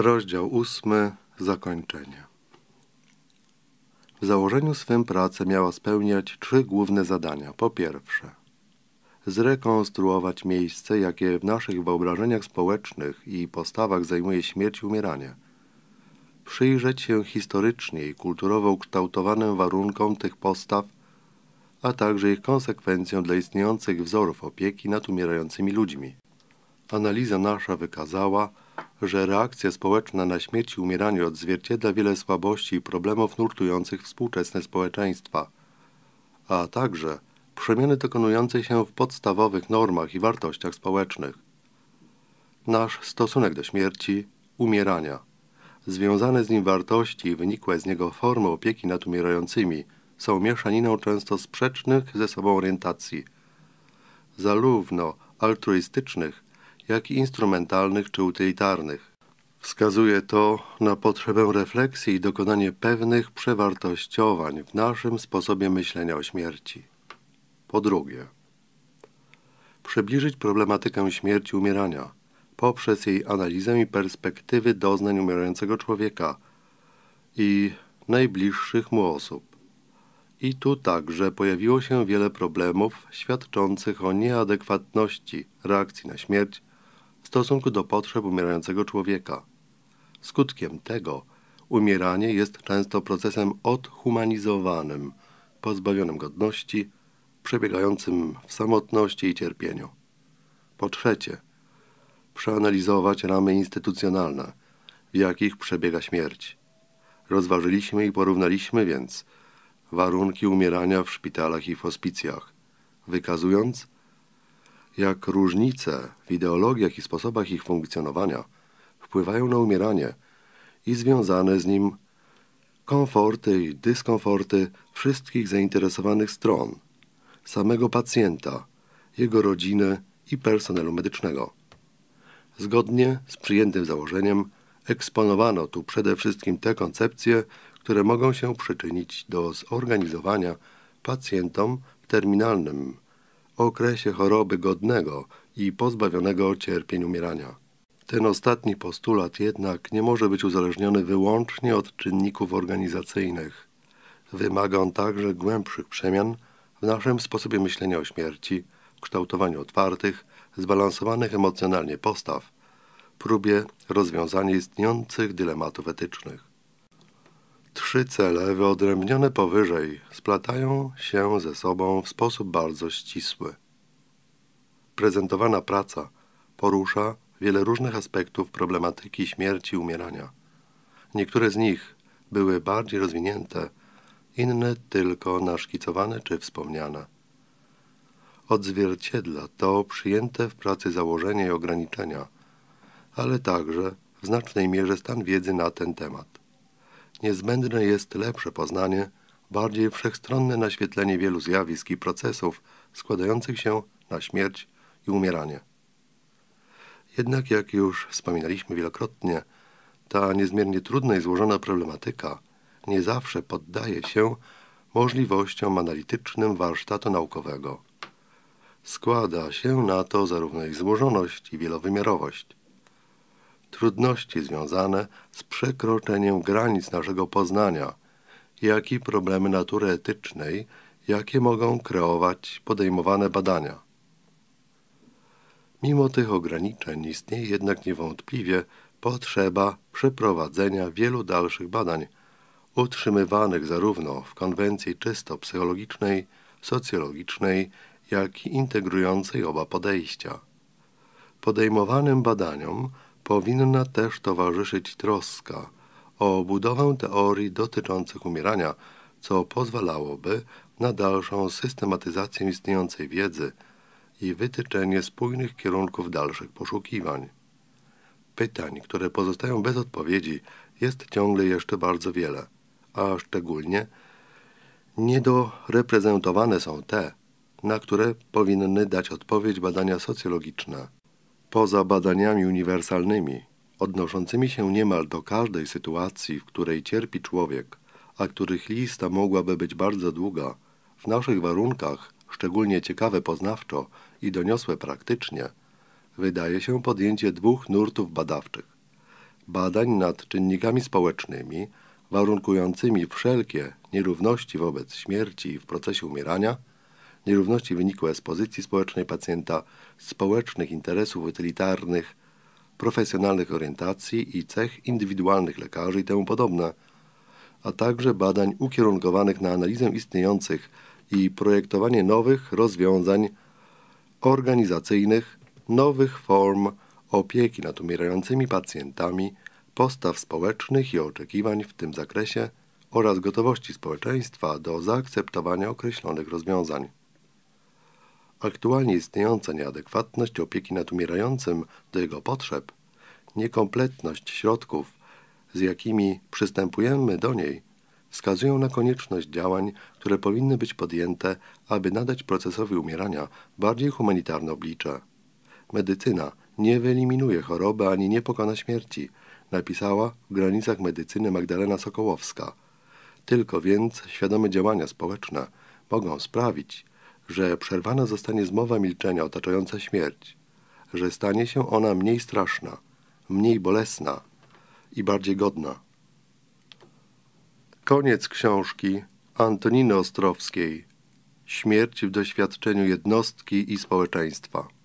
Rozdział ósmy. Zakończenie. W założeniu swym pracę miała spełniać trzy główne zadania. Po pierwsze, zrekonstruować miejsce, jakie w naszych wyobrażeniach społecznych i postawach zajmuje śmierć i umieranie. Przyjrzeć się historycznie i kulturowo ukształtowanym warunkom tych postaw, a także ich konsekwencjom dla istniejących wzorów opieki nad umierającymi ludźmi. Analiza nasza wykazała, że reakcja społeczna na śmierć i umieranie odzwierciedla wiele słabości i problemów nurtujących współczesne społeczeństwa, a także przemiany dokonujące się w podstawowych normach i wartościach społecznych. Nasz stosunek do śmierci, umierania, związane z nim wartości i wynikłe z niego formy opieki nad umierającymi są mieszaniną często sprzecznych ze sobą orientacji, zarówno altruistycznych, jak i instrumentalnych czy utylitarnych. Wskazuje to na potrzebę refleksji i dokonanie pewnych przewartościowań w naszym sposobie myślenia o śmierci. Po drugie, przybliżyć problematykę śmierci umierania poprzez jej analizę i perspektywy doznań umierającego człowieka i najbliższych mu osób. I tu także pojawiło się wiele problemów świadczących o nieadekwatności reakcji na śmierć stosunku do potrzeb umierającego człowieka. Skutkiem tego umieranie jest często procesem odhumanizowanym, pozbawionym godności, przebiegającym w samotności i cierpieniu. Po trzecie, przeanalizować ramy instytucjonalne, w jakich przebiega śmierć. Rozważyliśmy i porównaliśmy więc warunki umierania w szpitalach i w hospicjach, wykazując, jak różnice w ideologiach i sposobach ich funkcjonowania wpływają na umieranie i związane z nim komforty i dyskomforty wszystkich zainteresowanych stron, samego pacjenta, jego rodziny i personelu medycznego. Zgodnie z przyjętym założeniem eksponowano tu przede wszystkim te koncepcje, które mogą się przyczynić do zorganizowania pacjentom w terminalnym okresie choroby godnego i pozbawionego cierpień umierania. Ten ostatni postulat jednak nie może być uzależniony wyłącznie od czynników organizacyjnych. Wymaga on także głębszych przemian w naszym sposobie myślenia o śmierci, kształtowaniu otwartych, zbalansowanych emocjonalnie postaw, próbie rozwiązania istniejących dylematów etycznych trzy cele wyodrębnione powyżej splatają się ze sobą w sposób bardzo ścisły. Prezentowana praca porusza wiele różnych aspektów problematyki śmierci i umierania. Niektóre z nich były bardziej rozwinięte, inne tylko naszkicowane czy wspomniane. Odzwierciedla to przyjęte w pracy założenia i ograniczenia, ale także w znacznej mierze stan wiedzy na ten temat niezbędne jest lepsze poznanie, bardziej wszechstronne naświetlenie wielu zjawisk i procesów składających się na śmierć i umieranie. Jednak, jak już wspominaliśmy wielokrotnie, ta niezmiernie trudna i złożona problematyka nie zawsze poddaje się możliwościom analitycznym warsztatu naukowego. Składa się na to zarówno ich złożoność i wielowymiarowość trudności związane z przekroczeniem granic naszego poznania, jak i problemy natury etycznej, jakie mogą kreować podejmowane badania. Mimo tych ograniczeń istnieje jednak niewątpliwie potrzeba przeprowadzenia wielu dalszych badań, utrzymywanych zarówno w konwencji czysto psychologicznej, socjologicznej, jak i integrującej oba podejścia. Podejmowanym badaniom powinna też towarzyszyć troska o budowę teorii dotyczących umierania, co pozwalałoby na dalszą systematyzację istniejącej wiedzy i wytyczenie spójnych kierunków dalszych poszukiwań. Pytań, które pozostają bez odpowiedzi, jest ciągle jeszcze bardzo wiele, a szczególnie niedoreprezentowane są te, na które powinny dać odpowiedź badania socjologiczne. Poza badaniami uniwersalnymi, odnoszącymi się niemal do każdej sytuacji, w której cierpi człowiek, a których lista mogłaby być bardzo długa, w naszych warunkach, szczególnie ciekawe poznawczo i doniosłe praktycznie, wydaje się podjęcie dwóch nurtów badawczych. Badań nad czynnikami społecznymi, warunkującymi wszelkie nierówności wobec śmierci w procesie umierania – nierówności wynikłe z pozycji społecznej pacjenta, społecznych interesów utylitarnych, profesjonalnych orientacji i cech indywidualnych lekarzy itp., a także badań ukierunkowanych na analizę istniejących i projektowanie nowych rozwiązań organizacyjnych, nowych form opieki nad umierającymi pacjentami, postaw społecznych i oczekiwań w tym zakresie oraz gotowości społeczeństwa do zaakceptowania określonych rozwiązań. Aktualnie istniejąca nieadekwatność opieki nad umierającym do jego potrzeb, niekompletność środków, z jakimi przystępujemy do niej, wskazują na konieczność działań, które powinny być podjęte, aby nadać procesowi umierania bardziej humanitarne oblicze. Medycyna nie wyeliminuje choroby ani nie pokona śmierci, napisała w granicach medycyny Magdalena Sokołowska. Tylko więc świadome działania społeczne mogą sprawić, że przerwana zostanie zmowa milczenia otaczająca śmierć, że stanie się ona mniej straszna, mniej bolesna i bardziej godna. Koniec książki Antoniny Ostrowskiej Śmierć w doświadczeniu jednostki i społeczeństwa.